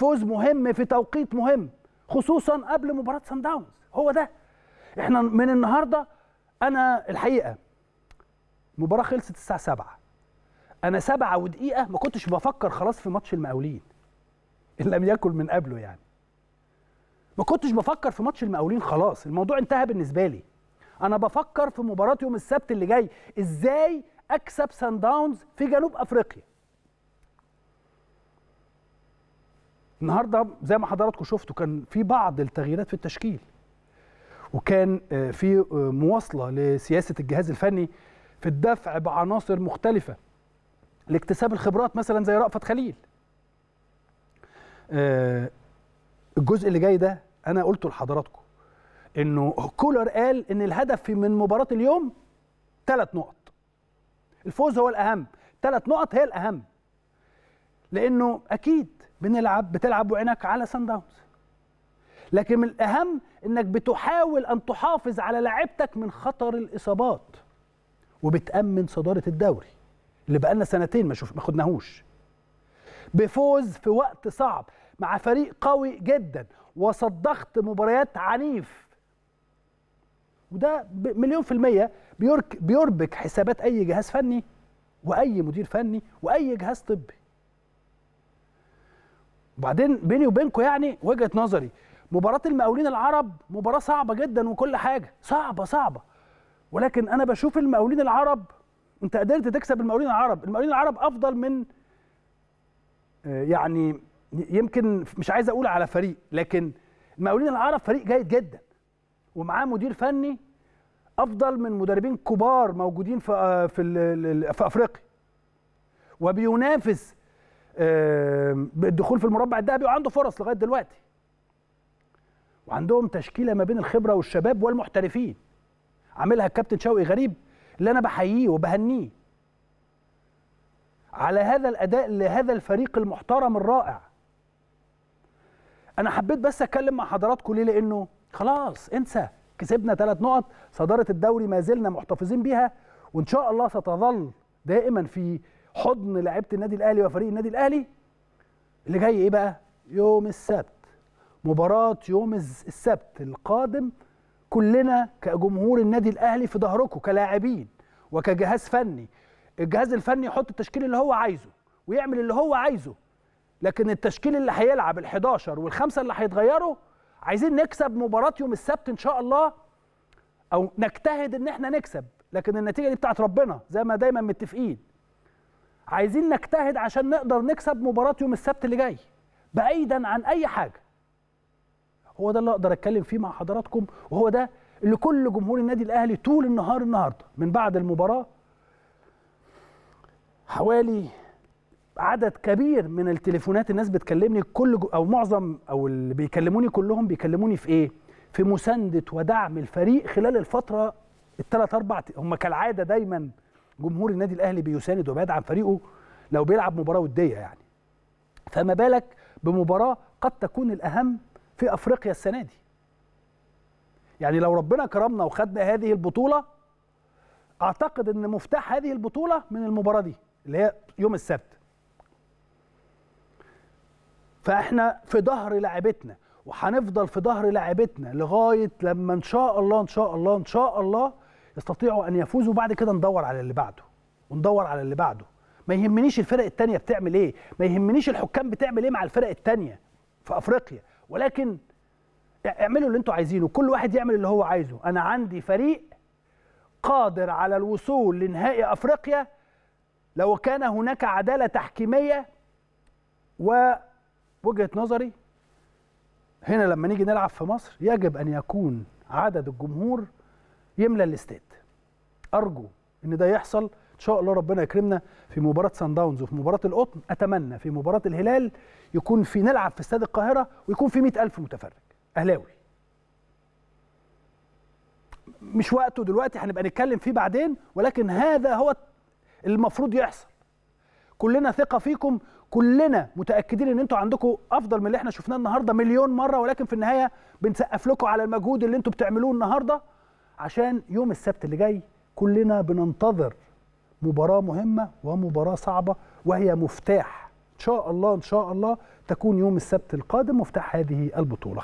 فوز مهم في توقيت مهم خصوصا قبل مباراه سان داونز هو ده احنا من النهارده انا الحقيقه المباراه خلصت الساعه 7 انا 7 ودقيقه ما كنتش بفكر خلاص في ماتش المقاولين ان لم يكن من قبله يعني ما كنتش بفكر في ماتش المقاولين خلاص الموضوع انتهى بالنسبه لي انا بفكر في مباراه يوم السبت اللي جاي ازاي اكسب سان داونز في جنوب افريقيا النهارده زي ما حضراتكم شفتوا كان في بعض التغييرات في التشكيل وكان آه، في آه، مواصله لسياسه الجهاز الفني في الدفع بعناصر مختلفه لاكتساب الخبرات مثلا زي رأفت خليل آه، الجزء اللي جاي ده انا قلته لحضراتكم انه كولر قال ان الهدف من مباراه اليوم ثلاث نقط الفوز هو الاهم ثلاث نقط هي الاهم لانه اكيد بنلعب بتلعب وعينك على سان داونز لكن من الاهم انك بتحاول ان تحافظ على لعبتك من خطر الاصابات وبتامن صداره الدوري اللي بقالنا سنتين ما شوف ما خدناهوش بفوز في وقت صعب مع فريق قوي جدا وسط ضغط مباريات عنيف وده مليون في المية بيربك حسابات أي جهاز فني وأي مدير فني وأي جهاز طبي وبعدين بيني وبينكم يعني وجهه نظري مباراه المقاولين العرب مباراه صعبه جدا وكل حاجه صعبه صعبه ولكن انا بشوف المقاولين العرب انت قدرت تكسب المقاولين العرب المقاولين العرب افضل من آه، يعني يمكن مش عايز اقول على فريق لكن المقاولين العرب فريق جيد جدا ومعاه مدير فني افضل من مدربين كبار موجودين في آه، في, في افريقيا وبينافس الدخول في المربع الذهبي وعنده فرص لغايه دلوقتي وعندهم تشكيله ما بين الخبره والشباب والمحترفين عاملها الكابتن شوقي غريب اللي انا بحييه وبهنيه على هذا الاداء لهذا الفريق المحترم الرائع انا حبيت بس اتكلم مع حضراتكم ليه لانه خلاص انسى كسبنا ثلاث نقط صداره الدوري ما زلنا محتفظين بيها وان شاء الله ستظل دائما في حضن لعيبه النادي الاهلي وفريق النادي الاهلي اللي جاي ايه بقى يوم السبت مباراه يوم السبت القادم كلنا كجمهور النادي الاهلي في ظهركم كلاعبين وكجهاز فني الجهاز الفني يحط التشكيل اللي هو عايزه ويعمل اللي هو عايزه لكن التشكيل اللي هيلعب ال11 والخمسه اللي هيتغيروا عايزين نكسب مباراه يوم السبت ان شاء الله او نجتهد ان احنا نكسب لكن النتيجه دي بتاعت ربنا زي ما دايما متفقين عايزين نجتهد عشان نقدر نكسب مباراه يوم السبت اللي جاي بعيدا عن اي حاجه هو ده اللي اقدر اتكلم فيه مع حضراتكم وهو ده اللي كل جمهور النادي الاهلي طول النهار النهارده من بعد المباراه حوالي عدد كبير من التليفونات الناس بتكلمني كل جو او معظم او اللي بيكلموني كلهم بيكلموني في ايه؟ في مسانده ودعم الفريق خلال الفتره الثلاث اربع هم كالعاده دايما جمهور النادي الاهلي بيساند وبيدعم فريقه لو بيلعب مباراه وديه يعني فما بالك بمباراه قد تكون الاهم في افريقيا السنه دي يعني لو ربنا كرمنا وخدنا هذه البطوله اعتقد ان مفتاح هذه البطوله من المباراه دي اللي هي يوم السبت فاحنا في ظهر لاعبتنا وهنفضل في ظهر لاعبتنا لغايه لما ان شاء الله ان شاء الله ان شاء الله يستطيعوا ان يفوزوا بعد كده ندور على اللي بعده وندور على اللي بعده ما يهمنيش الفرق التانية بتعمل ايه ما يهمنيش الحكام بتعمل ايه مع الفرق التانية في افريقيا ولكن اعملوا اللي انتوا عايزينه كل واحد يعمل اللي هو عايزه انا عندي فريق قادر على الوصول لنهائي افريقيا لو كان هناك عداله تحكيميه ووجهه نظري هنا لما نيجي نلعب في مصر يجب ان يكون عدد الجمهور يملى الاستاد ارجو ان ده يحصل ان شاء الله ربنا يكرمنا في مباراه سان داونز وفي مباراه القطن اتمنى في مباراه الهلال يكون في نلعب في استاد القاهره ويكون في 100000 متفرج اهلاوي مش وقته دلوقتي هنبقى نتكلم فيه بعدين ولكن هذا هو المفروض يحصل كلنا ثقه فيكم كلنا متاكدين ان انتوا عندكم افضل من اللي احنا شفناه النهارده مليون مره ولكن في النهايه بنسقف لكم على المجهود اللي انتوا بتعملوه النهارده عشان يوم السبت اللي جاي كلنا بننتظر مباراة مهمة ومباراة صعبة وهي مفتاح إن شاء الله إن شاء الله تكون يوم السبت القادم مفتاح هذه البطولة